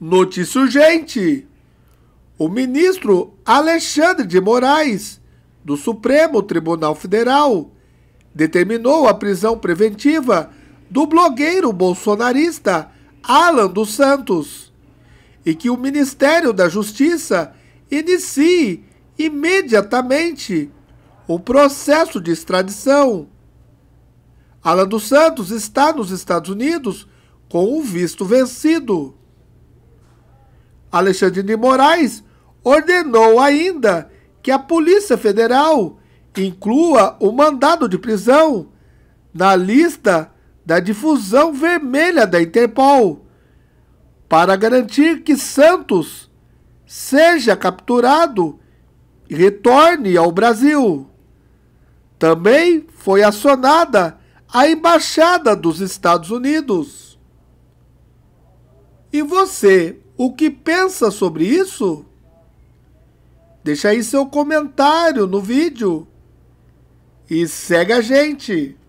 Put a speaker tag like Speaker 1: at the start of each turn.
Speaker 1: Notícia urgente: o ministro Alexandre de Moraes, do Supremo Tribunal Federal, determinou a prisão preventiva do blogueiro bolsonarista Alan dos Santos e que o Ministério da Justiça inicie imediatamente o processo de extradição. Alan dos Santos está nos Estados Unidos com o visto vencido. Alexandre de Moraes ordenou ainda que a Polícia Federal inclua o mandado de prisão na lista da difusão vermelha da Interpol, para garantir que Santos seja capturado e retorne ao Brasil. Também foi acionada a Embaixada dos Estados Unidos. E você o que pensa sobre isso? Deixa aí seu comentário no vídeo e segue a gente.